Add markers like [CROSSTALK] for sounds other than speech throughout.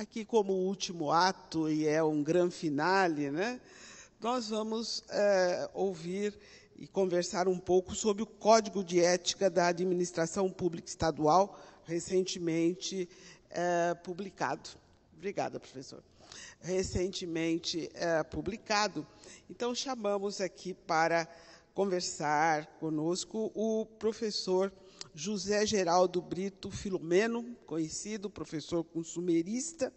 Aqui, como último ato, e é um grande finale, né? nós vamos é, ouvir e conversar um pouco sobre o Código de Ética da Administração Pública Estadual, recentemente é, publicado. Obrigada, professor. Recentemente é, publicado. Então, chamamos aqui para conversar conosco o professor José Geraldo Brito Filomeno, conhecido professor consumerista,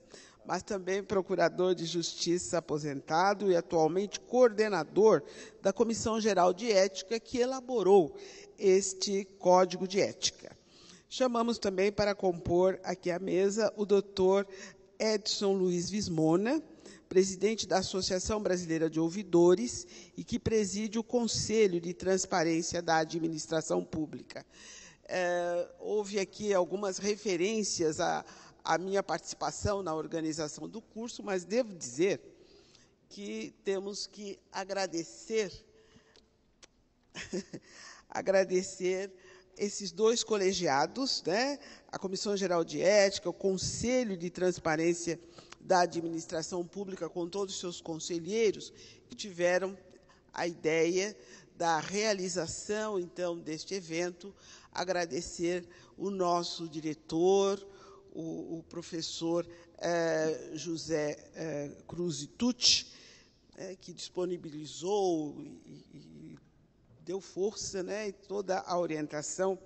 mas também procurador de justiça aposentado e atualmente coordenador da Comissão Geral de Ética que elaborou este Código de Ética. Chamamos também para compor aqui a mesa o doutor Edson Luiz Vismona, presidente da Associação Brasileira de Ouvidores e que preside o Conselho de Transparência da Administração Pública. É, houve aqui algumas referências à, à minha participação na organização do curso, mas devo dizer que temos que agradecer [LAUGHS] agradecer esses dois colegiados, né? a Comissão Geral de Ética, o Conselho de Transparência da Administração Pública, com todos os seus conselheiros, que tiveram a ideia da realização, então, deste evento, agradecer o nosso diretor, o, o professor eh, José eh, Cruz Tucci, eh, que disponibilizou e, e deu força né, e toda a orientação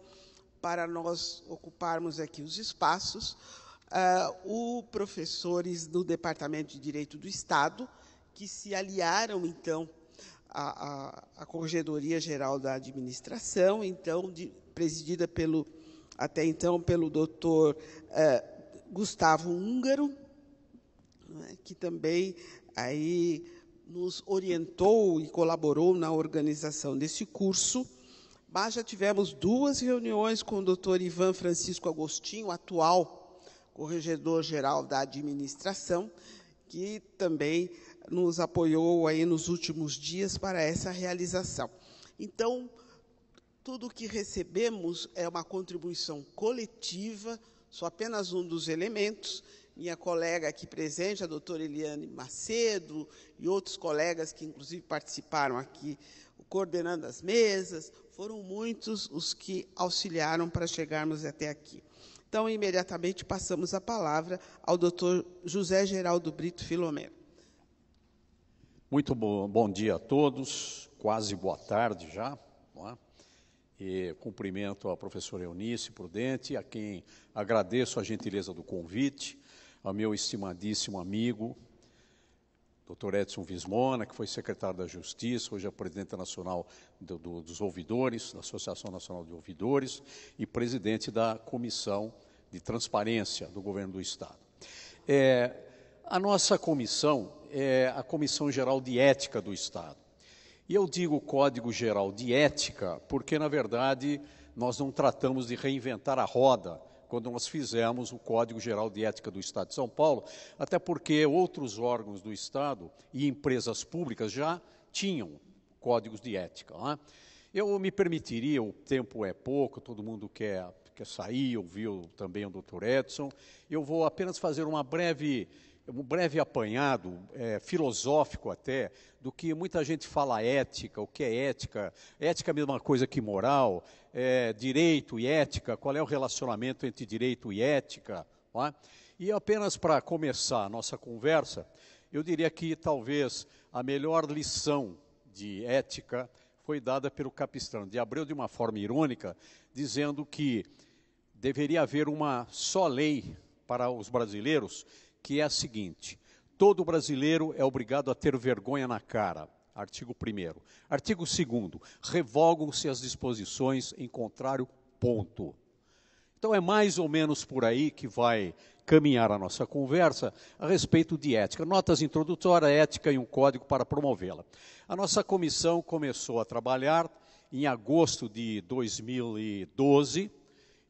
para nós ocuparmos aqui os espaços. Uh, o professores do Departamento de Direito do Estado, que se aliaram, então, à, à, à Corregedoria Geral da Administração, então, de, presidida pelo, até então, pelo doutor eh, Gustavo Húngaro, né, que também aí nos orientou e colaborou na organização desse curso. Mas já tivemos duas reuniões com o doutor Ivan Francisco Agostinho, atual corregedor-geral da administração, que também nos apoiou aí nos últimos dias para essa realização. Então, tudo o que recebemos é uma contribuição coletiva, sou apenas um dos elementos. Minha colega aqui presente, a doutora Eliane Macedo, e outros colegas que, inclusive, participaram aqui coordenando as mesas, foram muitos os que auxiliaram para chegarmos até aqui. Então, imediatamente passamos a palavra ao doutor José Geraldo Brito Filomeno. Muito bom, bom dia a todos, quase boa tarde já. É? E cumprimento a professora Eunice Prudente, a quem agradeço a gentileza do convite, ao meu estimadíssimo amigo, Dr. Edson Vismona, que foi secretário da Justiça, hoje é presidente nacional do, do, dos ouvidores, da Associação Nacional de Ouvidores, e presidente da Comissão de Transparência do Governo do Estado. É, a nossa comissão é a Comissão Geral de Ética do Estado. E eu digo código geral de ética, porque, na verdade, nós não tratamos de reinventar a roda quando nós fizemos o Código Geral de Ética do Estado de São Paulo, até porque outros órgãos do Estado e empresas públicas já tinham códigos de ética. É? Eu me permitiria, o tempo é pouco, todo mundo quer, quer sair, ouviu também o Dr. Edson, eu vou apenas fazer uma breve um breve apanhado, é, filosófico até, do que muita gente fala ética, o que é ética, ética é a mesma coisa que moral, é, direito e ética, qual é o relacionamento entre direito e ética. É? E apenas para começar a nossa conversa, eu diria que talvez a melhor lição de ética foi dada pelo Capistrano de Abreu de uma forma irônica, dizendo que deveria haver uma só lei para os brasileiros que é a seguinte: todo brasileiro é obrigado a ter vergonha na cara. Artigo 1. Artigo 2. Revogam-se as disposições em contrário ponto. Então é mais ou menos por aí que vai caminhar a nossa conversa a respeito de ética. Notas introdutórias, ética e um código para promovê-la. A nossa comissão começou a trabalhar em agosto de 2012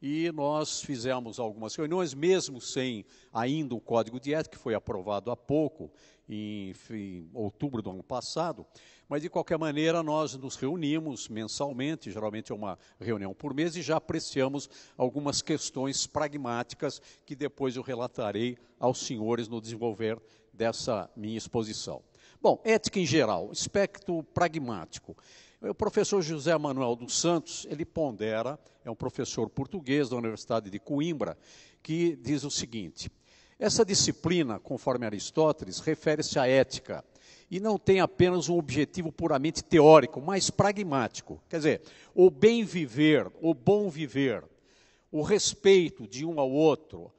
e nós fizemos algumas reuniões, mesmo sem ainda o código de ética, que foi aprovado há pouco, em, em outubro do ano passado, mas de qualquer maneira nós nos reunimos mensalmente, geralmente é uma reunião por mês, e já apreciamos algumas questões pragmáticas que depois eu relatarei aos senhores no desenvolver dessa minha exposição. Bom, ética em geral, aspecto pragmático. O professor José Manuel dos Santos, ele pondera, é um professor português da Universidade de Coimbra, que diz o seguinte: essa disciplina, conforme Aristóteles, refere-se à ética e não tem apenas um objetivo puramente teórico, mas pragmático. Quer dizer, o bem viver, o bom viver, o respeito de um ao outro,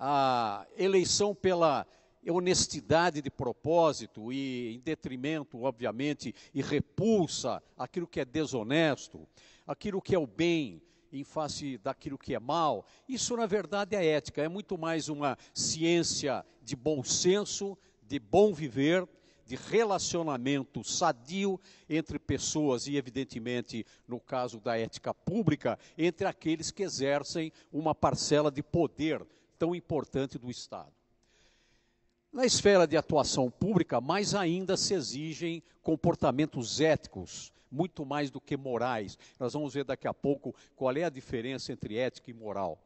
a eleição pela é honestidade de propósito e em detrimento, obviamente, e repulsa aquilo que é desonesto, aquilo que é o bem em face daquilo que é mal. Isso, na verdade, é ética, é muito mais uma ciência de bom senso, de bom viver, de relacionamento sadio entre pessoas e, evidentemente, no caso da ética pública, entre aqueles que exercem uma parcela de poder tão importante do Estado. Na esfera de atuação pública, mais ainda se exigem comportamentos éticos, muito mais do que morais. Nós vamos ver daqui a pouco qual é a diferença entre ética e moral.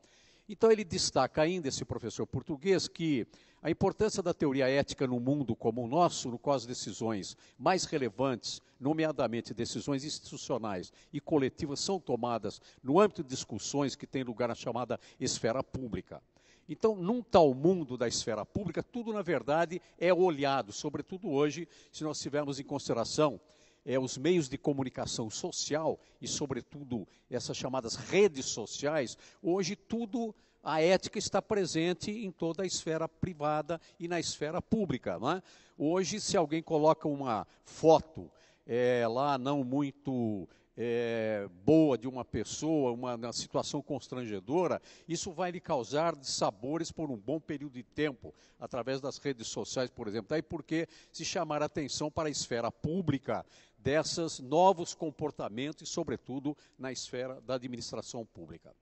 Então, ele destaca ainda, esse professor português, que a importância da teoria ética no mundo como o nosso, no qual as decisões mais relevantes, nomeadamente decisões institucionais e coletivas, são tomadas no âmbito de discussões que têm lugar na chamada esfera pública. Então, num tal mundo da esfera pública, tudo, na verdade, é olhado, sobretudo hoje, se nós tivermos em consideração é, os meios de comunicação social e, sobretudo, essas chamadas redes sociais, hoje tudo, a ética está presente em toda a esfera privada e na esfera pública. Não é? Hoje, se alguém coloca uma foto é, lá não muito é, boa de uma pessoa, uma, uma, situação constrangedora, isso vai lhe causar sabores por um bom período de tempo, através das redes sociais, por exemplo. Daí tá? porque se chamar a atenção para a esfera pública desses novos comportamentos e, sobretudo, na esfera da administração pública.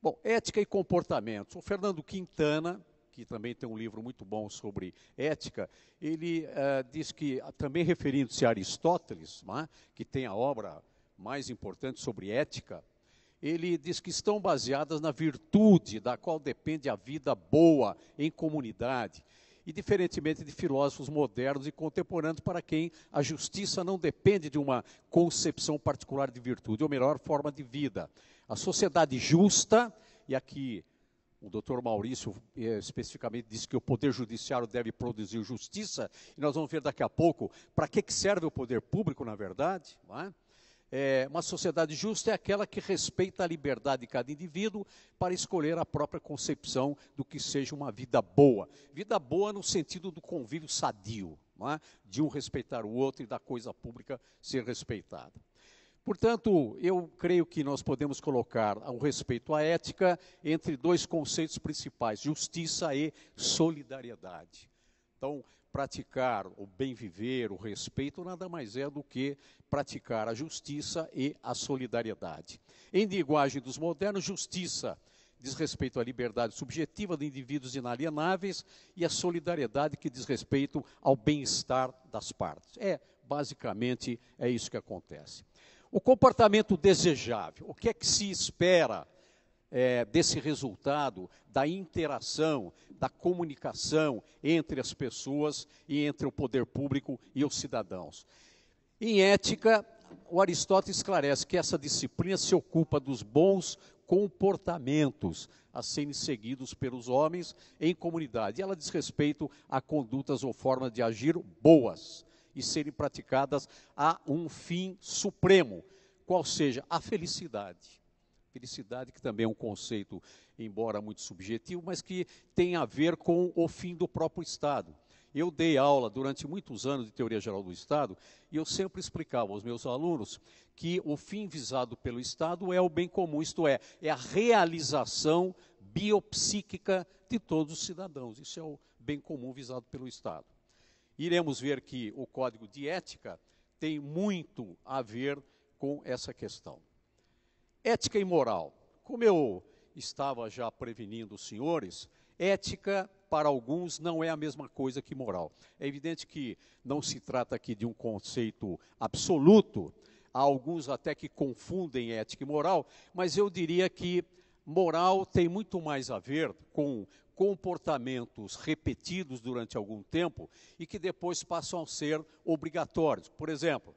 Bom, ética e comportamentos. O Fernando Quintana, que também tem um livro muito bom sobre ética, ele uh, diz que, também referindo-se a Aristóteles, né, que tem a obra mais importante, sobre ética, ele diz que estão baseadas na virtude da qual depende a vida boa em comunidade. E diferentemente de filósofos modernos e contemporâneos, para quem a justiça não depende de uma concepção particular de virtude, ou melhor, forma de vida. A sociedade justa, e aqui o doutor Maurício eh, especificamente disse que o poder judiciário deve produzir justiça, e nós vamos ver daqui a pouco para que, que serve o poder público, na verdade. Não é? É, uma sociedade justa é aquela que respeita a liberdade de cada indivíduo para escolher a própria concepção do que seja uma vida boa. Vida boa no sentido do convívio sadio, é? de um respeitar o outro e da coisa pública ser respeitada. Portanto, eu creio que nós podemos colocar o respeito à ética entre dois conceitos principais: justiça e solidariedade. Então, praticar o bem viver, o respeito, nada mais é do que praticar a justiça e a solidariedade. Em linguagem dos modernos, justiça diz respeito à liberdade subjetiva de indivíduos inalienáveis e a solidariedade que diz respeito ao bem-estar das partes. É, basicamente, é isso que acontece. O comportamento desejável, o que é que se espera é, desse resultado da interação, da comunicação entre as pessoas e entre o poder público e os cidadãos. Em ética, o Aristóteles esclarece que essa disciplina se ocupa dos bons comportamentos a serem seguidos pelos homens em comunidade. E ela diz respeito a condutas ou formas de agir boas e serem praticadas a um fim supremo, qual seja a felicidade. Felicidade, que também é um conceito, embora muito subjetivo, mas que tem a ver com o fim do próprio Estado. Eu dei aula durante muitos anos de teoria geral do Estado e eu sempre explicava aos meus alunos que o fim visado pelo Estado é o bem comum, isto é, é a realização biopsíquica de todos os cidadãos. Isso é o bem comum visado pelo Estado. Iremos ver que o código de ética tem muito a ver com essa questão. Ética e moral. Como eu estava já prevenindo os senhores, ética para alguns não é a mesma coisa que moral. É evidente que não se trata aqui de um conceito absoluto, há alguns até que confundem ética e moral, mas eu diria que moral tem muito mais a ver com comportamentos repetidos durante algum tempo e que depois passam a ser obrigatórios. Por exemplo,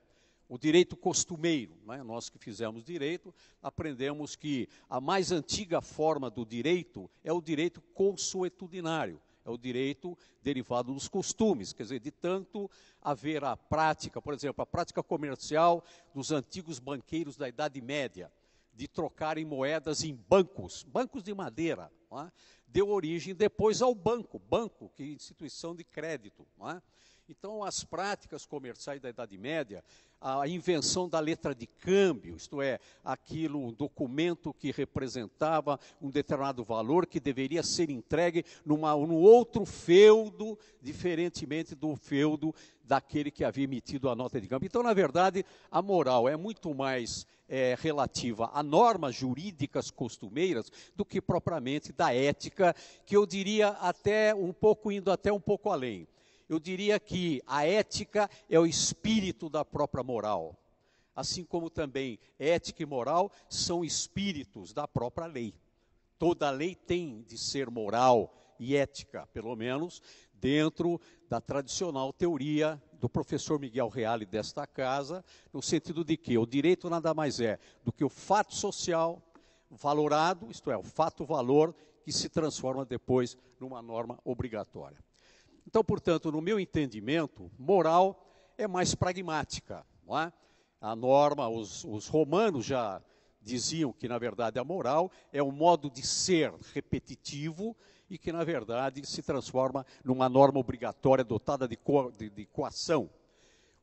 o direito costumeiro. Né? Nós que fizemos direito, aprendemos que a mais antiga forma do direito é o direito consuetudinário, é o direito derivado dos costumes, quer dizer, de tanto haver a prática, por exemplo, a prática comercial dos antigos banqueiros da Idade Média, de trocarem moedas em bancos, bancos de madeira, é? deu origem depois ao banco, banco, que é instituição de crédito. Não é? Então, as práticas comerciais da Idade Média, a invenção da letra de câmbio, isto é, aquilo, um documento que representava um determinado valor que deveria ser entregue numa, num outro feudo, diferentemente do feudo daquele que havia emitido a nota de câmbio. Então, na verdade, a moral é muito mais é, relativa a normas jurídicas costumeiras do que propriamente da ética, que eu diria até um pouco, indo até um pouco além eu diria que a ética é o espírito da própria moral, assim como também ética e moral são espíritos da própria lei. Toda lei tem de ser moral e ética, pelo menos dentro da tradicional teoria do professor Miguel Reale desta casa, no sentido de que o direito nada mais é do que o fato social valorado, isto é, o fato valor que se transforma depois numa norma obrigatória. Então, portanto, no meu entendimento, moral é mais pragmática. Não é? A norma, os, os romanos já diziam que, na verdade, a moral é um modo de ser repetitivo e que, na verdade, se transforma numa norma obrigatória dotada de, co de, de coação.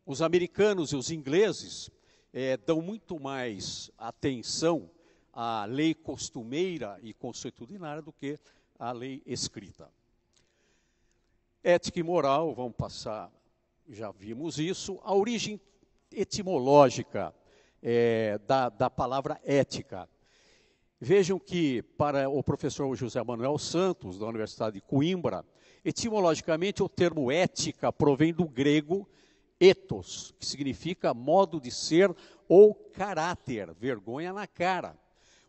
Os americanos e os ingleses é, dão muito mais atenção à lei costumeira e consuetudinária do que à lei escrita. Ética e moral, vamos passar, já vimos isso. A origem etimológica é, da, da palavra ética. Vejam que, para o professor José Manuel Santos, da Universidade de Coimbra, etimologicamente o termo ética provém do grego ethos, que significa modo de ser ou caráter, vergonha na cara.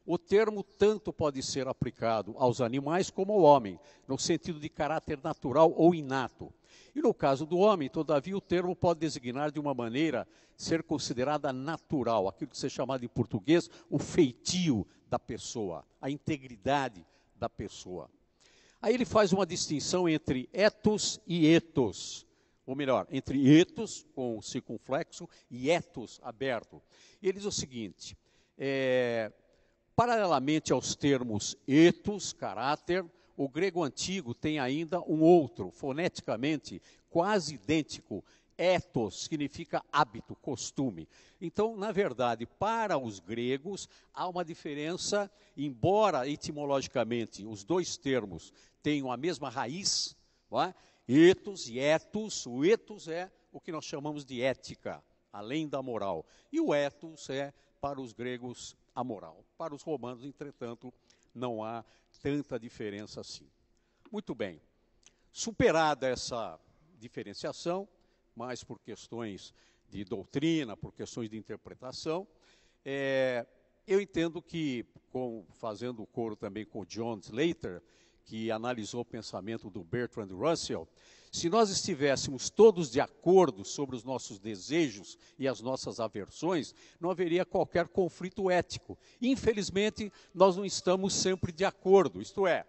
O termo tanto pode ser aplicado aos animais como ao homem, no sentido de caráter natural ou inato. E no caso do homem, todavia, o termo pode designar de uma maneira ser considerada natural, aquilo que se chama em português o feitio da pessoa, a integridade da pessoa. Aí ele faz uma distinção entre etos e etos, ou melhor, entre etos com circunflexo e etos aberto. E ele diz o seguinte: é, Paralelamente aos termos etos, caráter, o grego antigo tem ainda um outro, foneticamente quase idêntico. Etos significa hábito, costume. Então, na verdade, para os gregos há uma diferença, embora etimologicamente os dois termos tenham a mesma raiz, é? etos e etos. O etos é o que nós chamamos de ética, além da moral. E o etos é, para os gregos, a moral. Para os romanos, entretanto, não há tanta diferença assim. Muito bem. Superada essa diferenciação, mais por questões de doutrina, por questões de interpretação, é, eu entendo que, com, fazendo o coro também com John Slater, que analisou o pensamento do Bertrand Russell, se nós estivéssemos todos de acordo sobre os nossos desejos e as nossas aversões, não haveria qualquer conflito ético. Infelizmente, nós não estamos sempre de acordo, isto é,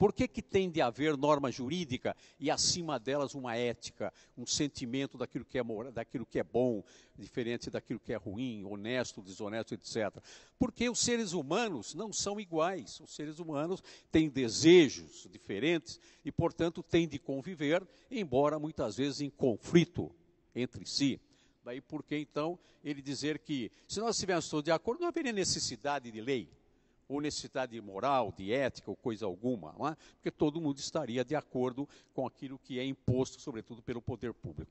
por que, que tem de haver norma jurídica e acima delas uma ética, um sentimento daquilo que é, daquilo que é bom, diferente daquilo que é ruim, honesto, desonesto, etc. Porque os seres humanos não são iguais. Os seres humanos têm desejos diferentes e, portanto, têm de conviver, embora muitas vezes em conflito entre si. Daí porque então ele dizer que se nós estivéssemos todos de acordo, não haveria necessidade de lei ou necessidade de moral, de ética ou coisa alguma, é? porque todo mundo estaria de acordo com aquilo que é imposto, sobretudo pelo poder público.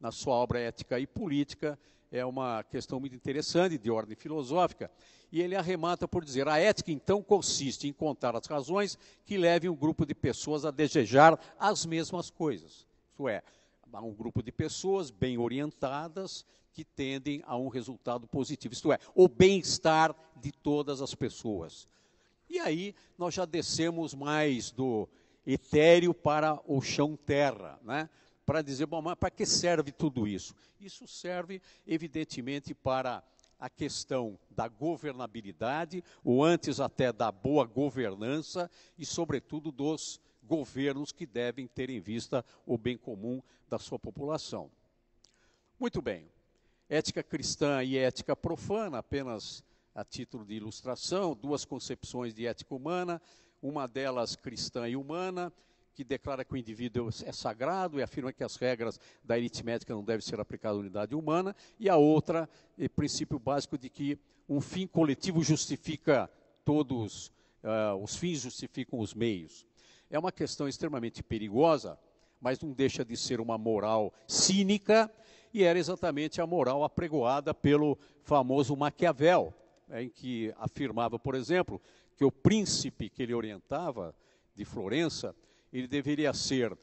Na sua obra Ética e Política, é uma questão muito interessante de ordem filosófica, e ele arremata por dizer: a ética então consiste em contar as razões que levem um grupo de pessoas a desejar as mesmas coisas. Isto é, há um grupo de pessoas bem orientadas que tendem a um resultado positivo, isto é, o bem-estar de todas as pessoas. E aí nós já descemos mais do etéreo para o chão terra, né? Para dizer, bom, mas para que serve tudo isso? Isso serve, evidentemente, para a questão da governabilidade, ou antes até da boa governança e, sobretudo, dos governos que devem ter em vista o bem comum da sua população. Muito bem. Ética cristã e ética profana, apenas a título de ilustração, duas concepções de ética humana, uma delas cristã e humana, que declara que o indivíduo é sagrado e afirma que as regras da aritmética não devem ser aplicadas à unidade humana, e a outra, é princípio básico de que um fim coletivo justifica todos, uh, os fins justificam os meios. É uma questão extremamente perigosa, mas não deixa de ser uma moral cínica, e era exatamente a moral apregoada pelo famoso Maquiavel, né, em que afirmava, por exemplo, que o príncipe que ele orientava de Florença, ele deveria ser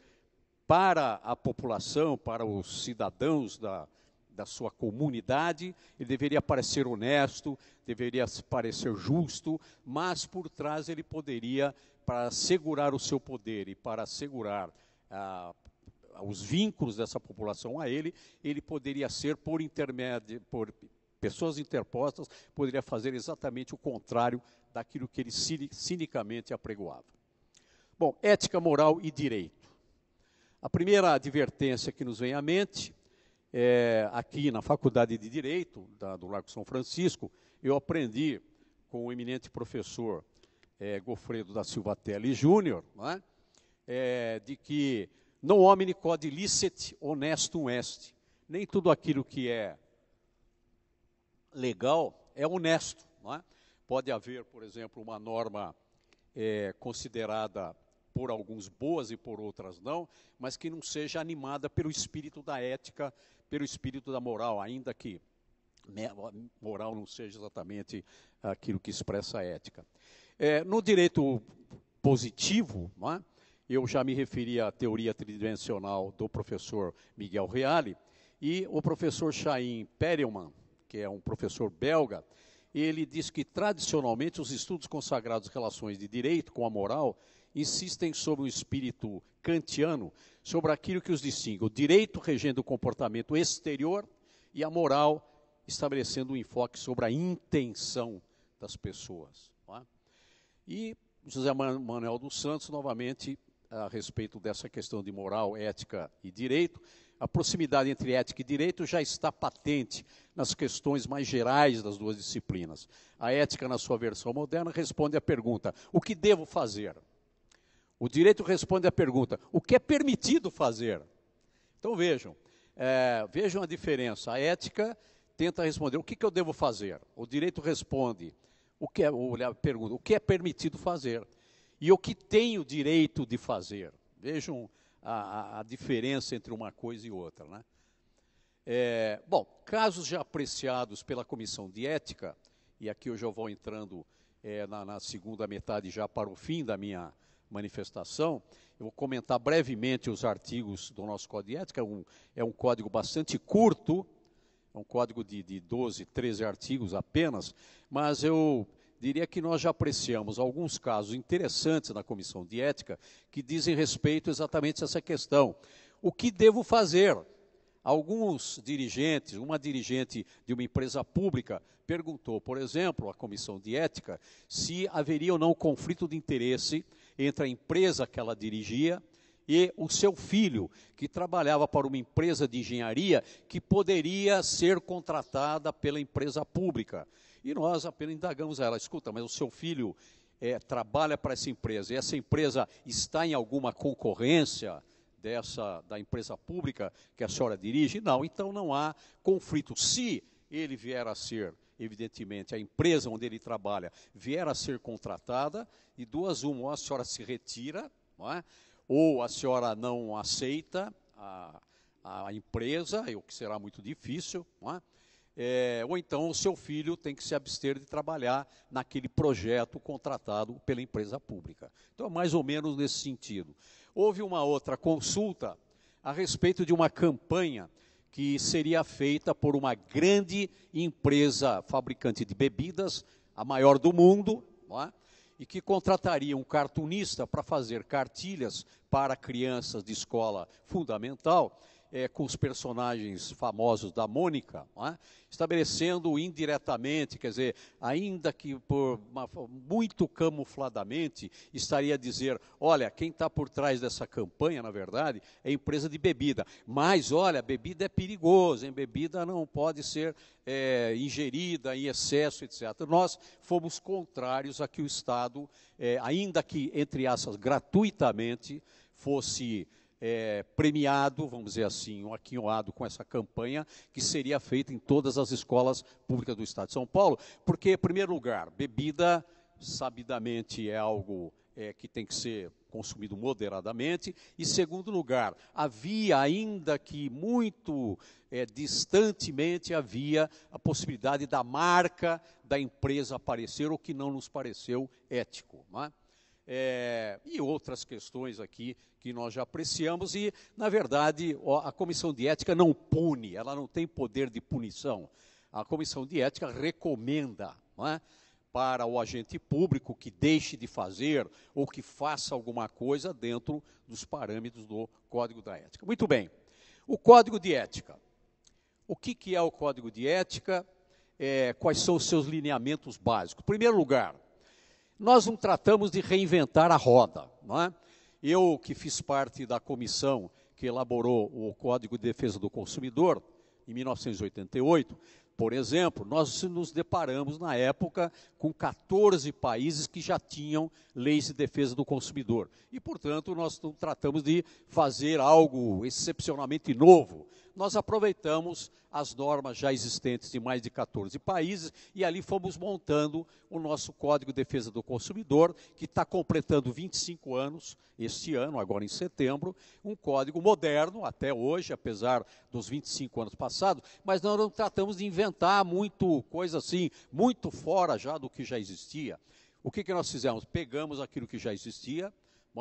para a população, para os cidadãos da, da sua comunidade, ele deveria parecer honesto, deveria parecer justo, mas por trás ele poderia para assegurar o seu poder e para assegurar ah, os vínculos dessa população a ele, ele poderia ser por intermédio, por pessoas interpostas, poderia fazer exatamente o contrário daquilo que ele cinicamente apregoava. Bom, ética, moral e direito. A primeira advertência que nos vem à mente é aqui na Faculdade de Direito da, do Largo São Francisco, eu aprendi com o eminente professor é, Gofredo da Silva Tele Júnior, é? é, de que não homine code licet honestum est. Nem tudo aquilo que é legal é honesto. É? Pode haver, por exemplo, uma norma é, considerada por alguns boas e por outras não, mas que não seja animada pelo espírito da ética, pelo espírito da moral, ainda que moral não seja exatamente aquilo que expressa a ética. É, no direito positivo, é? eu já me referi à teoria tridimensional do professor Miguel Reale, e o professor Chaim Perelman, que é um professor belga, ele diz que tradicionalmente os estudos consagrados relações de direito com a moral insistem sobre o espírito kantiano, sobre aquilo que os distingue, o direito regendo o comportamento exterior e a moral estabelecendo um enfoque sobre a intenção das pessoas. E José Manuel dos Santos, novamente, a respeito dessa questão de moral, ética e direito, a proximidade entre ética e direito já está patente nas questões mais gerais das duas disciplinas. A ética, na sua versão moderna, responde à pergunta: o que devo fazer? O direito responde à pergunta: o que é permitido fazer? Então vejam, é, vejam a diferença. A ética tenta responder: o que, que eu devo fazer? O direito responde: o que é, pergunta, o que é permitido fazer e o que tem o direito de fazer. Vejam a, a diferença entre uma coisa e outra. Né? É, bom, casos já apreciados pela comissão de ética, e aqui eu já vou entrando é, na, na, segunda metade, já para o fim da minha manifestação, eu vou comentar brevemente os artigos do nosso código de ética, é um, é um código bastante curto, é um código de, de 12, 13 artigos apenas, mas eu diria que nós já apreciamos alguns casos interessantes na comissão de ética que dizem respeito exatamente a essa questão. O que devo fazer? Alguns dirigentes, uma dirigente de uma empresa pública, perguntou, por exemplo, à comissão de ética se haveria ou não conflito de interesse entre a empresa que ela dirigia e o seu filho, que trabalhava para uma empresa de engenharia que poderia ser contratada pela empresa pública. E nós apenas indagamos a ela: escuta, mas o seu filho é, trabalha para essa empresa e essa empresa está em alguma concorrência? Dessa, da empresa pública que a senhora dirige? Não, então não há conflito. Se ele vier a ser, evidentemente, a empresa onde ele trabalha vier a ser contratada, e duas uma, ou a senhora se retira, não é? ou a senhora não aceita a, a empresa, o que será muito difícil, é? É, ou então o seu filho tem que se abster de trabalhar naquele projeto contratado pela empresa pública. Então, é mais ou menos nesse sentido. Houve uma outra consulta a respeito de uma campanha que seria feita por uma grande empresa fabricante de bebidas, a maior do mundo, não é? e que contrataria um cartunista para fazer cartilhas para crianças de escola fundamental é, com os personagens famosos da Mônica, é? estabelecendo indiretamente, quer dizer, ainda que por uma, muito camufladamente, estaria a dizer: olha, quem está por trás dessa campanha, na verdade, é empresa de bebida. Mas, olha, bebida é perigosa, hein? bebida não pode ser é, ingerida em excesso, etc. Nós fomos contrários a que o Estado, é, ainda que, entre aspas, gratuitamente, fosse é, premiado, vamos dizer assim, um aquinhoado com essa campanha que seria feita em todas as escolas públicas do Estado de São Paulo, porque, em primeiro lugar, bebida, sabidamente, é algo é, que tem que ser consumido moderadamente. E, segundo lugar, havia, ainda que muito é, distantemente, havia a possibilidade da marca da empresa aparecer, o que não nos pareceu ético. Não é? é, e outras questões aqui que nós já apreciamos. E, na verdade, a comissão de ética não pune, ela não tem poder de punição. A comissão de ética recomenda é, para o agente público que deixe de fazer ou que faça alguma coisa dentro dos parâmetros do Código da Ética. Muito bem. O Código de Ética. O que, que é o Código de Ética? É, quais são os seus lineamentos básicos? Em primeiro lugar, nós não tratamos de reinventar a roda, não é? Eu que fiz parte da comissão que elaborou o Código de Defesa do Consumidor em 1988, por exemplo, nós nos deparamos na época com 14 países que já tinham leis de defesa do consumidor. E, portanto, nós não tratamos de fazer algo excepcionalmente novo nós aproveitamos as normas já existentes de mais de 14 países e ali fomos montando o nosso Código de Defesa do Consumidor, que está completando 25 anos este ano, agora em setembro, um código moderno até hoje, apesar dos 25 anos passados, mas nós não tratamos de inventar muito coisa assim, muito fora já do que já existia. O que, que nós fizemos? Pegamos aquilo que já existia,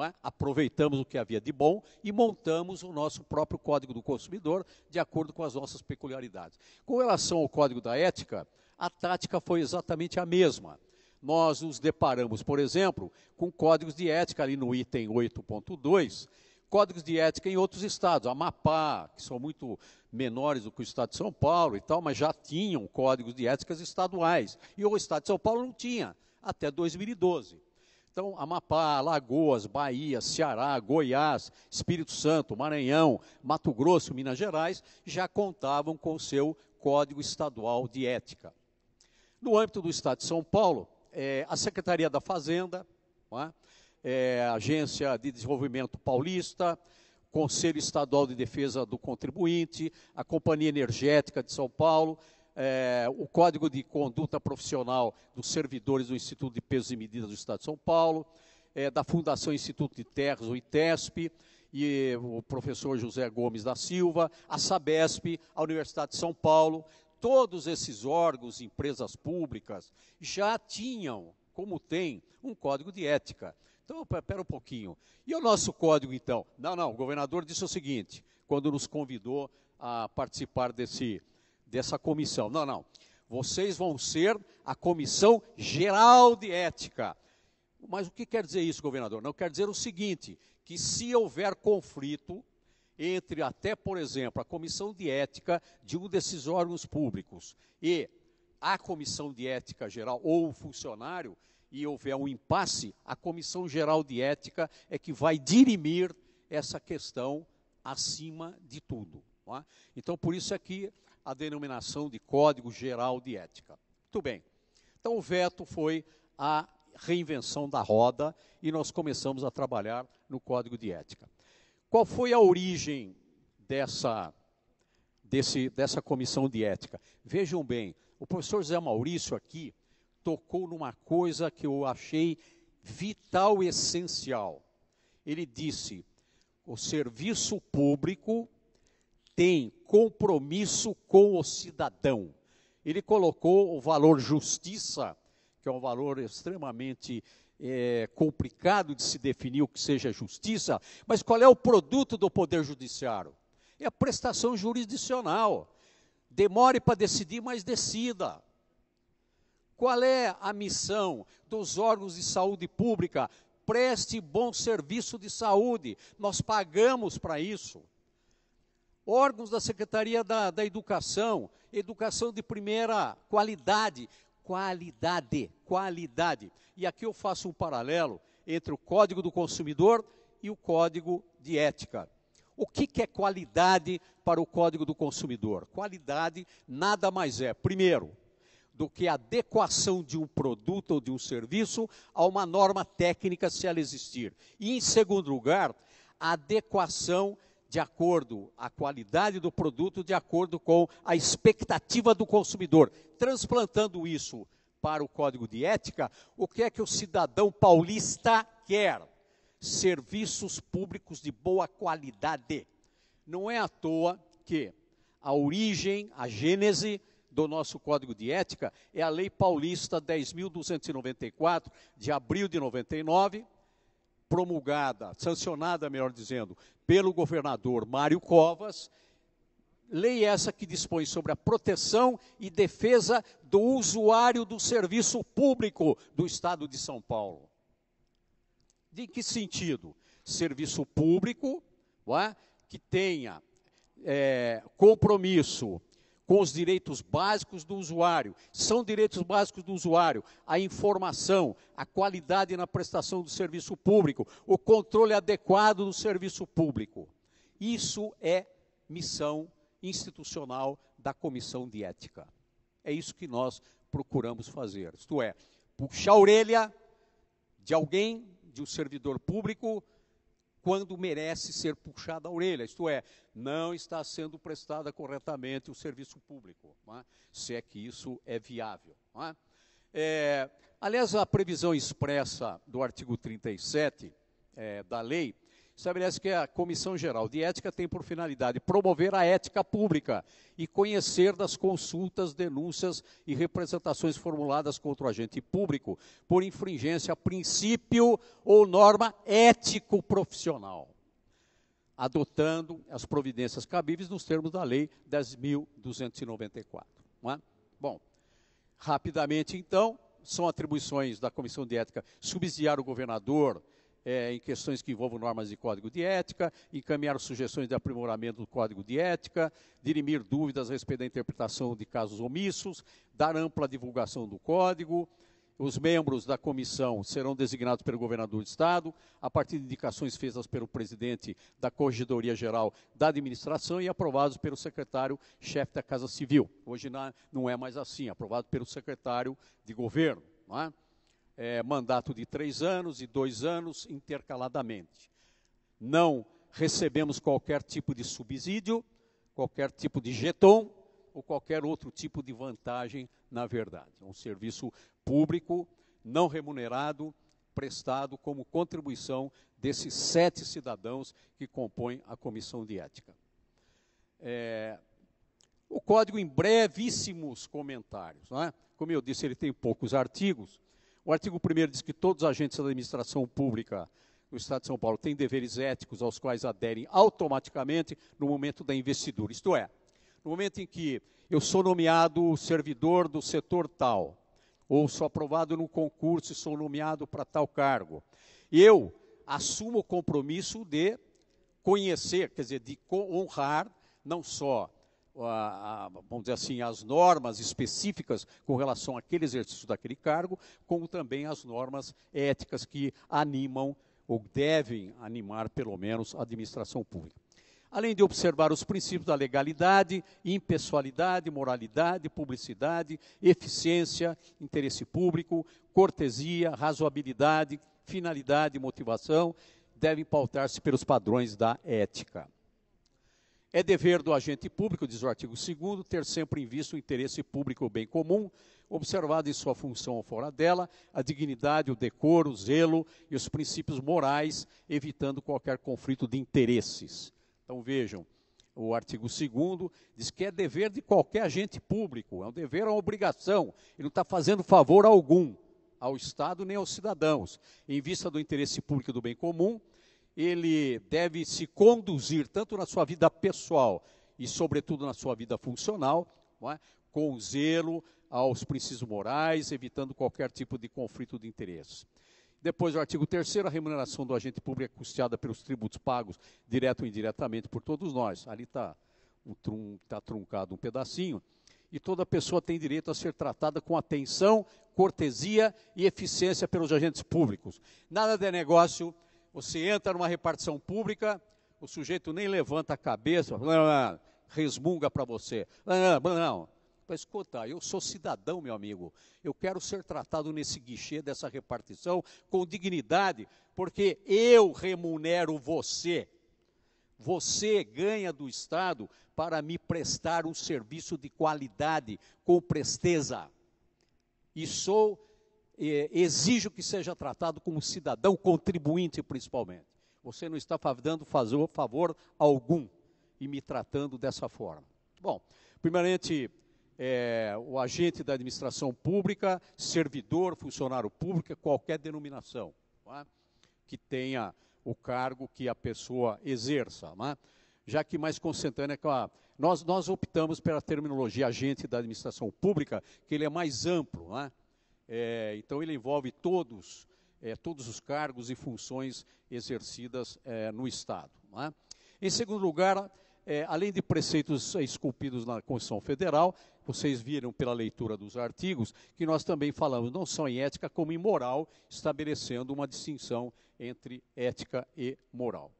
é? aproveitamos o que havia de bom e montamos o nosso próprio código do consumidor de acordo com as nossas peculiaridades. Com relação ao código da ética, a tática foi exatamente a mesma. Nós nos deparamos, por exemplo, com códigos de ética ali no item 8.2, códigos de ética em outros estados, Amapá, que são muito menores do que o estado de São Paulo e tal, mas já tinham códigos de éticas estaduais. E o estado de São Paulo não tinha até 2012. Então, Amapá, Alagoas, Bahia, Ceará, Goiás, Espírito Santo, Maranhão, Mato Grosso, Minas Gerais, já contavam com o seu Código Estadual de Ética. No âmbito do Estado de São Paulo, é, a Secretaria da Fazenda, é? é, a Agência de Desenvolvimento Paulista, Conselho Estadual de Defesa do Contribuinte, a Companhia Energética de São Paulo, é, o Código de Conduta Profissional dos Servidores do Instituto de Pesos e Medidas do Estado de São Paulo, é, da Fundação Instituto de Terras, o ITESP, e o professor José Gomes da Silva, a Sabesp, a Universidade de São Paulo, todos esses órgãos, empresas públicas, já tinham, como tem, um código de ética. Então, espera um pouquinho. E o nosso código, então? Não, não, o governador disse o seguinte, quando nos convidou a participar desse dessa comissão. Não, não. Vocês vão ser a comissão geral de ética. Mas o que quer dizer isso, governador? Não quer dizer o seguinte, que se houver conflito entre até, por exemplo, a comissão de ética de um desses órgãos públicos e a comissão de ética geral ou o funcionário, e houver um impasse, a comissão geral de ética é que vai dirimir essa questão acima de tudo. É? Então, por isso aqui é a denominação de Código Geral de Ética. Muito bem. Então, o veto foi a reinvenção da roda e nós começamos a trabalhar no Código de Ética. Qual foi a origem dessa, desse, dessa comissão de ética? Vejam bem, o professor Zé Maurício aqui tocou numa coisa que eu achei vital, essencial. Ele disse: o serviço público tem compromisso com o cidadão. Ele colocou o valor justiça, que é um valor extremamente é, complicado de se definir o que seja justiça, mas qual é o produto do Poder Judiciário? É a prestação jurisdicional. Demore para decidir, mas decida. Qual é a missão dos órgãos de saúde pública? preste bom serviço de saúde. Nós pagamos para isso. Órgãos da Secretaria da, da Educação, educação de primeira qualidade. Qualidade, qualidade. E aqui eu faço um paralelo entre o Código do Consumidor e o Código de Ética. O que, que, é qualidade para o Código do Consumidor? Qualidade nada mais é, primeiro, do que a adequação de um produto ou de um serviço a uma norma técnica, se ela existir. E, em segundo lugar, a adequação de acordo a qualidade do produto de acordo com a expectativa do consumidor. Transplantando isso para o código de ética, o que é que o cidadão paulista quer? Serviços públicos de boa qualidade. Não é à toa que a origem, a gênese do nosso Código de Ética é a Lei Paulista 10.294, de abril de 99, promulgada, sancionada, melhor dizendo, pelo governador Mário Covas, lei essa que dispõe sobre a proteção e defesa do usuário do serviço público do Estado de São Paulo. De que sentido? Serviço público é? que tenha é, compromisso com os direitos básicos do usuário. São direitos básicos do usuário a informação, a qualidade na prestação do serviço público, o controle adequado do serviço público. Isso é missão institucional da Comissão de Ética. É isso que nós procuramos fazer. Isto é, puxar a orelha de alguém, de um servidor público, quando merece ser puxada a orelha, isto é, não está sendo prestada corretamente o serviço público, é? se é que isso é viável. É? É, aliás, a previsão expressa do artigo 37 é, da lei estabelece que a Comissão Geral de Ética tem por finalidade promover a ética pública e conhecer das consultas, denúncias e representações formuladas contra o agente público por infringência a princípio ou norma ético-profissional, adotando as providências cabíveis nos termos da Lei 10.294. É? Bom, rapidamente então, são atribuições da Comissão de Ética subsidiar o governador é, em questões que envolvam normas de código de ética, encaminhar sugestões de aprimoramento do código de ética, dirimir dúvidas a respeito da interpretação de casos omissos, dar ampla divulgação do código. Os membros da comissão serão designados pelo governador do Estado, a partir de indicações feitas pelo presidente da Corregedoria Geral da Administração e aprovados pelo secretário-chefe da Casa Civil. Hoje não é mais assim, aprovado pelo secretário de governo. Não é? é, mandato de três anos e dois anos intercaladamente. Não recebemos qualquer tipo de subsídio, qualquer tipo de jeton ou qualquer outro tipo de vantagem, na verdade. É um serviço público, não remunerado, prestado como contribuição desses sete cidadãos que compõem a comissão de ética. É, o código em brevíssimos comentários. Não é? Como eu disse, ele tem poucos artigos, o artigo 1 diz que todos os agentes da administração pública do Estado de São Paulo têm deveres éticos aos quais aderem automaticamente no momento da investidura. Isto é, no momento em que eu sou nomeado servidor do setor tal, ou sou aprovado num concurso e sou nomeado para tal cargo, eu assumo o compromisso de conhecer, quer dizer, de honrar não só a, a, vamos dizer assim, as normas específicas com relação àquele exercício daquele cargo, como também as normas éticas que animam ou devem animar, pelo menos, a administração pública. Além de observar os princípios da legalidade, impessoalidade, moralidade, publicidade, eficiência, interesse público, cortesia, razoabilidade, finalidade e motivação, devem pautar-se pelos padrões da ética. É dever do agente público, diz o artigo 2, ter sempre em vista o interesse público ou bem comum, observado em sua função ou fora dela, a dignidade, o decoro, o zelo e os princípios morais, evitando qualquer conflito de interesses. Então vejam, o artigo 2 diz que é dever de qualquer agente público, é um dever, é uma obrigação, ele não está fazendo favor algum ao Estado nem aos cidadãos, em vista do interesse público do bem comum, ele deve se conduzir tanto na sua vida pessoal e, sobretudo, na sua vida funcional, é? com zelo aos princípios morais, evitando qualquer tipo de conflito de interesses. Depois, o artigo 3 a remuneração do agente público é custeada pelos tributos pagos, direto ou indiretamente, por todos nós. Ali está trun tá truncado um pedacinho. E toda pessoa tem direito a ser tratada com atenção, cortesia e eficiência pelos agentes públicos. Nada de negócio você entra numa repartição pública, o sujeito nem levanta a cabeça, resmunga para você. Não, não, Mas escuta, eu sou cidadão, meu amigo. Eu quero ser tratado nesse guichê dessa repartição com dignidade, porque eu remunero você. Você ganha do Estado para me prestar um serviço de qualidade, com presteza. E sou exijo que seja tratado como cidadão contribuinte, principalmente. Você não está dando favor algum e me tratando dessa forma. Bom, primeiramente, é, o agente da administração pública, servidor, funcionário público, qualquer denominação é? que tenha o cargo que a pessoa exerça. É? Já que mais concentrando é claro, nós, nós optamos pela terminologia agente da administração pública, que ele é mais amplo. Não é? É, então, ele envolve todos, é, todos os cargos e funções exercidas é, no Estado. É? Em segundo lugar, é, além de preceitos esculpidos na Constituição Federal, vocês viram pela leitura dos artigos que nós também falamos não só em ética, como em moral, estabelecendo uma distinção entre ética e moral.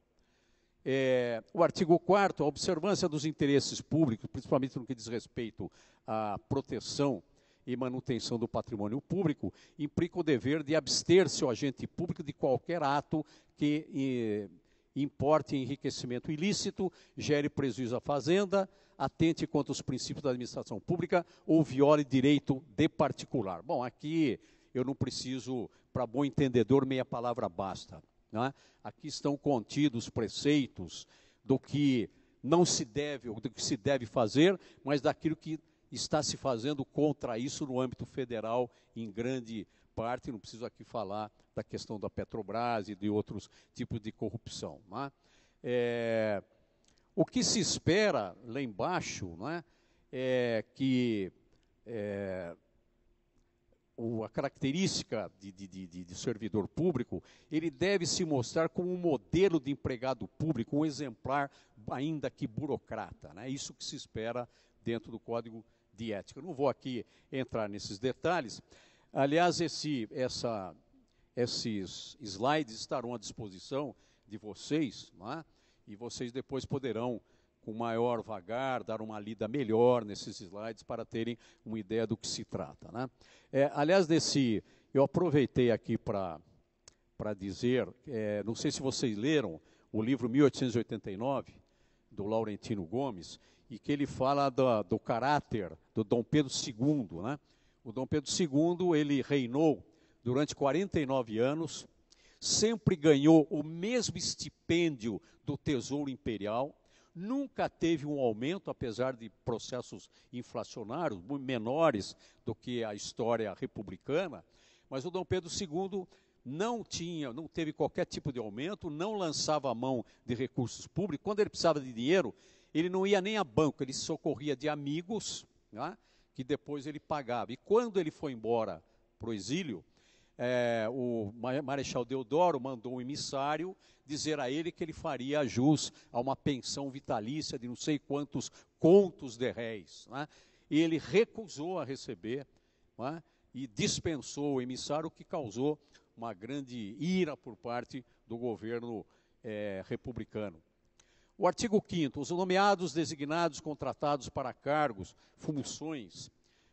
É, o artigo 4 a observância dos interesses públicos, principalmente no que diz respeito à proteção e manutenção do patrimônio público, implica o dever de abster-se o agente público de qualquer ato que eh, importe enriquecimento ilícito, gere prejuízo à fazenda, atente contra os princípios da administração pública ou viole direito de particular. Bom, aqui eu não preciso, para bom entendedor, meia palavra basta. Né? Aqui estão contidos preceitos do que não se deve, ou do que se deve fazer, mas daquilo que está se fazendo contra isso no âmbito federal, em grande parte. Não preciso aqui falar da questão da Petrobras e de outros tipos de corrupção. Né? É, o que se espera lá embaixo né, é que é, o, a característica de, de, de, de servidor público, ele deve se mostrar como um modelo de empregado público, um exemplar, ainda que burocrata. É né? isso que se espera dentro do Código de ética. Não vou aqui entrar nesses detalhes. Aliás, esse, essa, esses slides estarão à disposição de vocês, é? e vocês depois poderão, com maior vagar, dar uma lida melhor nesses slides para terem uma ideia do que se trata. É? É, aliás, desse, eu aproveitei aqui para dizer, é, não sei se vocês leram o livro 1889, do Laurentino Gomes, e que ele fala do, do caráter do Dom Pedro II. Né? O Dom Pedro II ele reinou durante 49 anos, sempre ganhou o mesmo estipêndio do Tesouro Imperial, nunca teve um aumento, apesar de processos inflacionários muito menores do que a história republicana, mas o Dom Pedro II não tinha, não teve qualquer tipo de aumento, não lançava a mão de recursos públicos. Quando ele precisava de dinheiro, ele não ia nem a banco, ele socorria de amigos, né, que depois ele pagava. E quando ele foi embora para o exílio, é, o Marechal Deodoro mandou um emissário dizer a ele que ele faria jus a uma pensão vitalícia de não sei quantos contos de réis. Né? E ele recusou a receber né? e dispensou o emissário, o que causou uma grande ira por parte do governo é, republicano. O artigo 5 os nomeados, designados, contratados para cargos, funções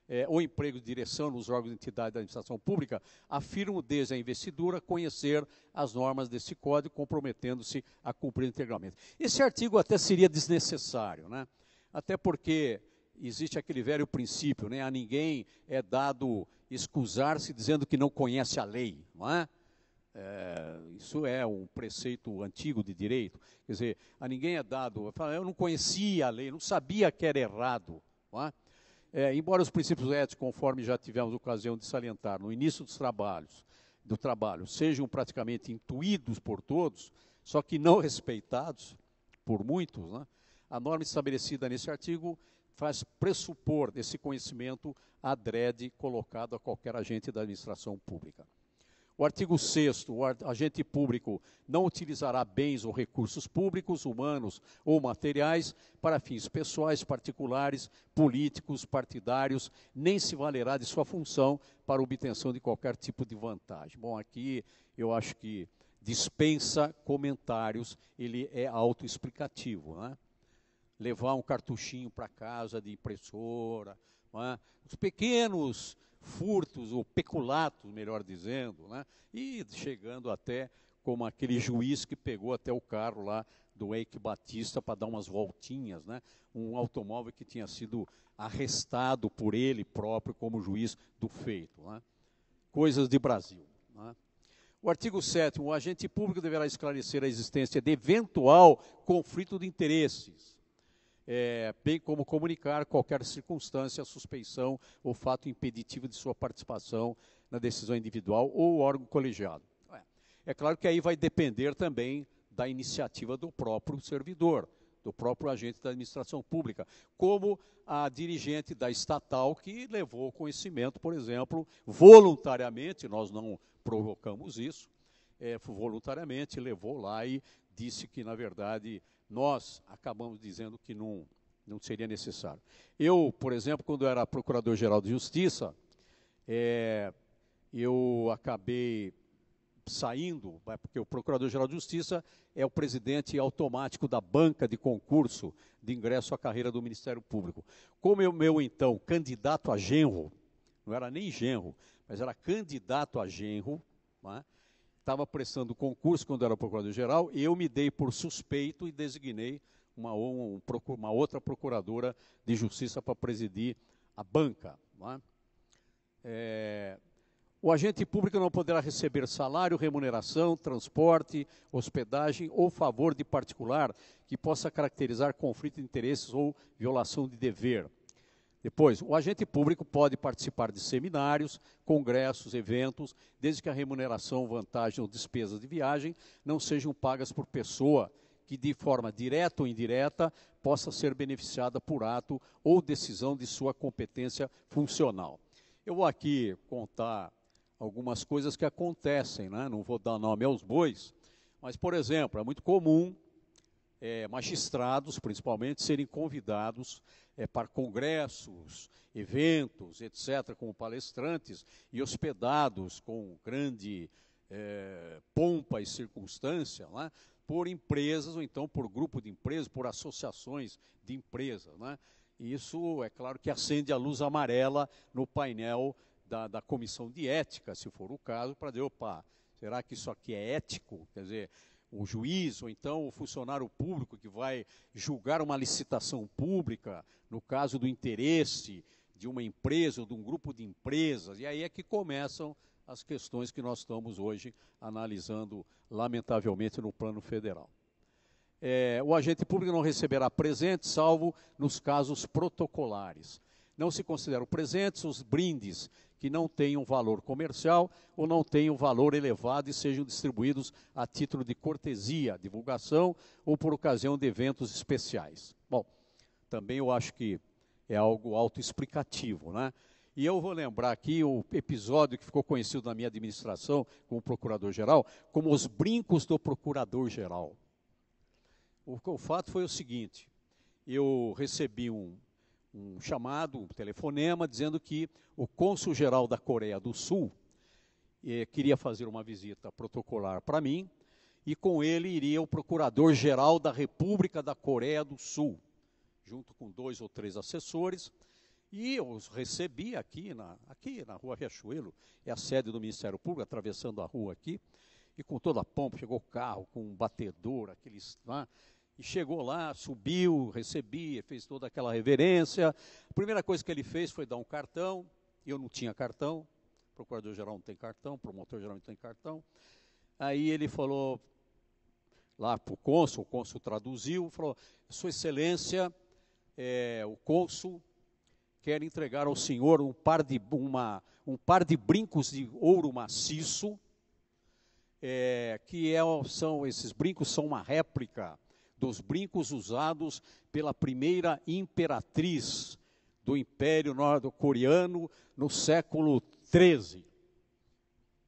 é, ou emprego de direção nos órgãos de entidade da administração pública, afirmam desde a investidura conhecer as normas desse código, comprometendo-se a cumprir integralmente. Esse artigo até seria desnecessário, né? até porque existe aquele velho princípio, né? a ninguém é dado escusar se dizendo que não conhece a lei, não é? É, isso é um preceito antigo de direito. Quer dizer, a ninguém é dado. Eu não conhecia a lei, não sabia que era errado. É? É, embora os princípios éticos, conforme já tivemos ocasião de salientar no início dos trabalhos, do trabalho, sejam praticamente intuídos por todos, só que não [LAUGHS] respeitados por muitos, né? a norma estabelecida nesse artigo faz pressupor desse conhecimento adrede colocado a qualquer agente da administração pública. O artigo 6 o agente público não utilizará bens ou recursos públicos, humanos ou materiais para fins pessoais, particulares, políticos, partidários, nem se valerá de sua função para obtenção de qualquer tipo de vantagem. Bom, aqui eu acho que dispensa comentários, ele é autoexplicativo, né? Levar um cartuchinho para casa de impressora, é? os pequenos furtos ou peculatos, melhor dizendo, né? e chegando até como aquele juiz que pegou até o carro lá do Eike Batista para dar umas voltinhas, né? um automóvel que tinha sido arrestado por ele próprio como juiz do feito. Né? Coisas de Brasil. Né? O artigo 7 o agente público deverá esclarecer a existência de eventual conflito de interesses é, bem como comunicar qualquer circunstância, suspeição ou fato impeditivo de sua participação na decisão individual ou órgão colegiado. É. é claro que aí vai depender também da iniciativa do próprio servidor, do próprio agente da administração pública, como a dirigente da estatal que levou conhecimento, por exemplo, voluntariamente, nós não provocamos isso, é, voluntariamente levou lá e disse que, na verdade, nós acabamos dizendo que não, não seria necessário. Eu, por exemplo, quando era procurador-geral de justiça, é, eu acabei saindo, porque o Procurador-Geral de Justiça é o presidente automático da banca de concurso de ingresso à carreira do Ministério Público. Como o meu então candidato a genro, não era nem genro, mas era candidato a genro, é? estava prestando concurso quando era procurador-geral, e eu me dei por suspeito e designei uma, um, uma outra procuradora de justiça para presidir a banca. É? É, o agente público não poderá receber salário, remuneração, transporte, hospedagem ou favor de particular que possa caracterizar conflito de interesses ou violação de dever. Depois, o agente público pode participar de seminários, congressos, eventos, desde que a remuneração, vantagem ou despesa de viagem não sejam pagas por pessoa que, de forma direta ou indireta, possa ser beneficiada por ato ou decisão de sua competência funcional. Eu vou aqui contar algumas coisas que acontecem, né? não vou dar nome aos bois, mas, por exemplo, é muito comum é, magistrados, principalmente, serem convidados é, para congressos, eventos, etc., com palestrantes e hospedados com grande é, pompa e circunstância, né, por empresas, ou então por grupo de empresas, por associações de empresas. Né. E isso, é claro, que acende a luz amarela no painel da, da comissão de ética, se for o caso, para dizer, opa, será que isso aqui é ético? Quer dizer, o juiz ou então o funcionário público que vai julgar uma licitação pública, no caso do interesse de uma empresa ou de um grupo de empresas. E aí é que começam as questões que nós estamos hoje analisando, lamentavelmente, no plano federal. É, o agente público não receberá presente, salvo nos casos protocolares. Não se consideram presentes os brindes que não tenham valor comercial ou não tenham valor elevado e sejam distribuídos a título de cortesia, divulgação ou por ocasião de eventos especiais. Bom, também eu acho que é algo autoexplicativo, né? E eu vou lembrar aqui o episódio que ficou conhecido na minha administração como procurador-geral, como os brincos do procurador-geral. O, o fato foi o seguinte: eu recebi um, um chamado, um telefonema, dizendo que o cônsul-geral da Coreia do Sul eh, queria fazer uma visita protocolar para mim, e com ele iria o procurador-geral da República da Coreia do Sul, junto com dois ou três assessores, e eu os recebi aqui na, aqui na rua Riachuelo, é a sede do Ministério Público, atravessando a rua aqui, e com toda a pompa, chegou o carro com um batedor, aqueles, né, e chegou lá, subiu, recebia, fez toda aquela reverência. A primeira coisa que ele fez foi dar um cartão. Eu não tinha cartão. Procurador-geral não tem cartão, promotor-geral não tem cartão. Aí ele falou lá para o cônsul, o cônsul traduziu, falou: Sua Excelência, é, o cônsul quer entregar ao senhor um par de, uma, um par de brincos de ouro maciço, é, que é, são esses brincos são uma réplica dos brincos usados pela primeira imperatriz do Império Nordo-Coreano no século XIII.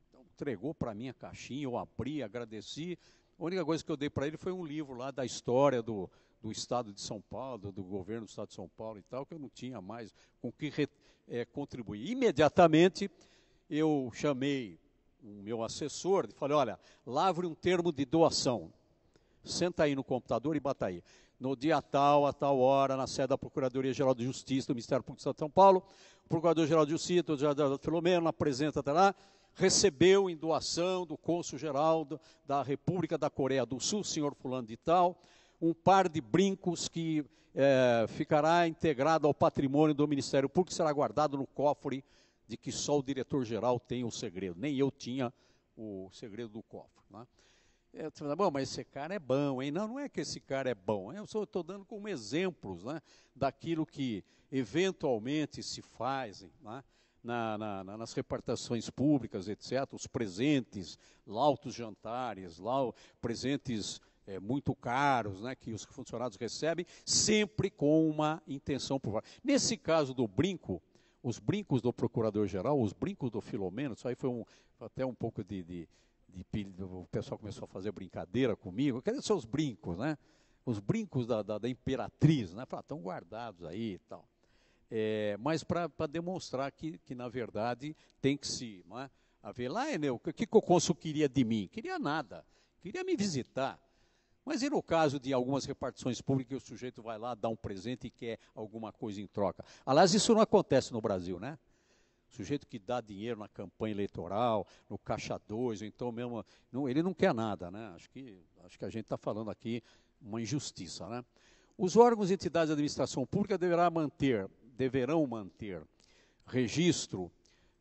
Então, entregou para mim a caixinha, eu abri, agradeci. A única coisa que eu dei para ele foi um livro lá da história do, do Estado de São Paulo, do governo do Estado de São Paulo e tal, que eu não tinha mais com que re, é, contribuir. Imediatamente, eu chamei o meu assessor e falei, olha, lavre um termo de doação. Senta aí no computador e bata aí. No dia tal, a tal hora, na sede da Procuradoria-Geral de Justiça do Ministério Público de São Paulo, o Procurador-Geral de Justiça, o Geral Filomeno, apresenta até tá lá, recebeu em doação do Cônsul-Geral da República da Coreia do Sul, senhor fulano de tal, um par de brincos que é, ficará integrado ao patrimônio do Ministério Público, será guardado no cofre de que só o diretor-geral tem o segredo. Nem eu tinha o segredo do cofre. Né? É, você fala, bom, mas esse cara é bom, hein? Não, não é que esse cara é bom. É, eu só estou dando como exemplos né, daquilo que eventualmente se fazem né, na, na, nas repartações públicas, etc. Os presentes, lautos jantares, presentes é, muito caros né, que os funcionários recebem, sempre com uma intenção por Nesse caso do brinco, os brincos do procurador-geral, os brincos do Filomeno, isso aí foi um, até um pouco de, de o pessoal começou a fazer brincadeira comigo. são seus brincos, né? Os brincos da, da, da imperatriz, né? Falaram, estão guardados aí e tal. É, mas para demonstrar que, que, na verdade, tem que se é? haver lá, né o que, que o cônsul queria de mim? Queria nada, queria me visitar. Mas e no caso de algumas repartições públicas, o sujeito vai lá, dá um presente e quer alguma coisa em troca? Aliás, isso não acontece no Brasil, né? sujeito que dá dinheiro na campanha eleitoral, no caixa 2, então mesmo. Não, ele não quer nada, né? Acho que, acho que a gente está falando aqui uma injustiça, né? Os órgãos e entidades de administração pública deverá manter, deverão manter registro,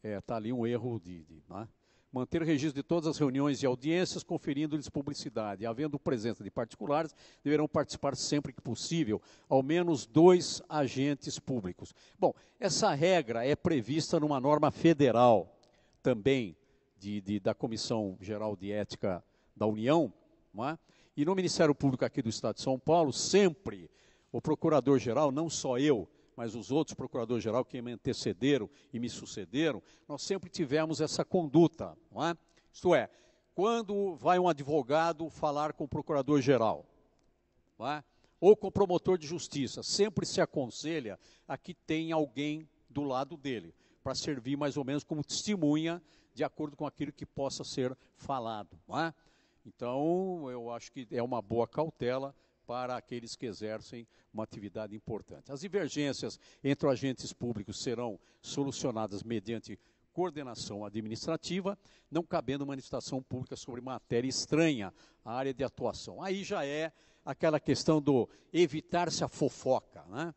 está é, tá ali um erro de, de né? manter registro de todas as reuniões e audiências, conferindo-lhes publicidade. Havendo presença de particulares, deverão participar sempre que possível, ao menos dois agentes públicos. Bom, essa regra é prevista numa norma federal, também de, de, da Comissão Geral de Ética da União, não é? e no Ministério Público aqui do Estado de São Paulo, sempre o Procurador-Geral, não só eu, mas os outros procuradores geral que me antecederam e me sucederam, nós sempre tivemos essa conduta, não é? Isto é, quando vai um advogado falar com o procurador-geral, é? ou com o promotor de justiça, sempre se aconselha a que tenha alguém do lado dele, para servir mais ou menos como testemunha, de acordo com aquilo que possa ser falado. É? Então, eu acho que é uma boa cautela para aqueles que exercem uma atividade importante. As divergências entre agentes públicos serão solucionadas mediante coordenação administrativa, não cabendo manifestação pública sobre matéria estranha à área de atuação. Aí já é aquela questão do evitar-se a fofoca, né?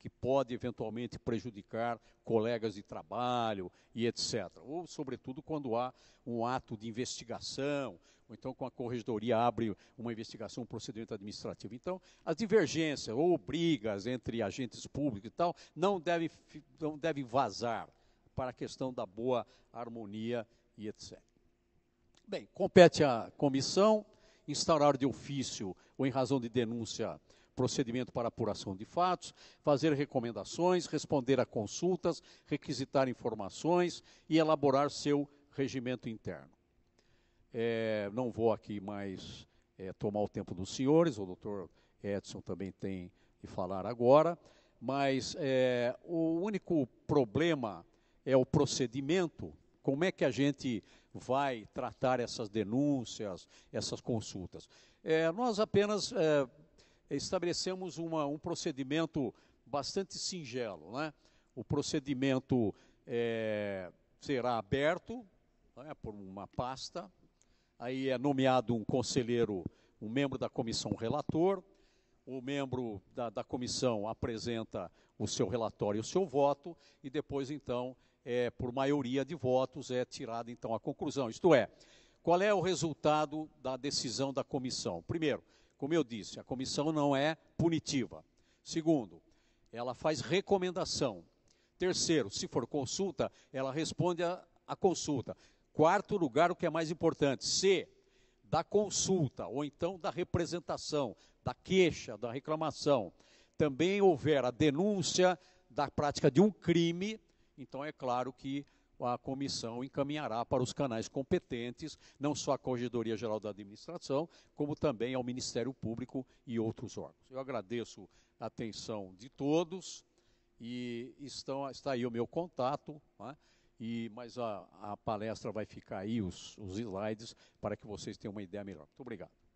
que pode eventualmente prejudicar colegas de trabalho e etc. Ou, sobretudo, quando há um ato de investigação, ou então com a corregedoria abre uma investigação um procedimento administrativo. Então, as divergências ou brigas entre agentes públicos e tal não devem não deve vazar para a questão da boa harmonia e etc. Bem, compete à comissão instaurar de ofício ou em razão de denúncia procedimento para apuração de fatos, fazer recomendações, responder a consultas, requisitar informações e elaborar seu regimento interno. É, não vou aqui mais é, tomar o tempo dos senhores, o doutor Edson também tem que falar agora, mas é, o único problema é o procedimento. Como é que a gente vai tratar essas denúncias, essas consultas? É, nós apenas é, estabelecemos uma, um procedimento bastante singelo. Né? O procedimento é, será aberto né, por uma pasta aí é nomeado um conselheiro, um membro da comissão relator, o membro da, da comissão apresenta o seu relatório e o seu voto, e depois, então, é, por maioria de votos, é tirada, então, a conclusão. Isto é, qual é o resultado da decisão da comissão? Primeiro, como eu disse, a comissão não é punitiva. Segundo, ela faz recomendação. Terceiro, se for consulta, ela responde à consulta. Quarto lugar, o que é mais importante, se da consulta ou então da representação, da queixa, da reclamação, também houver a denúncia da prática de um crime, então é claro que a comissão encaminhará para os canais competentes, não só a Corregedoria Geral da Administração, como também ao Ministério Público e outros órgãos. Eu agradeço a atenção de todos e estão, está aí o meu contato. Tá? E, mas a, a palestra vai ficar aí, os, os slides, para que vocês tenham uma ideia melhor. Muito obrigado.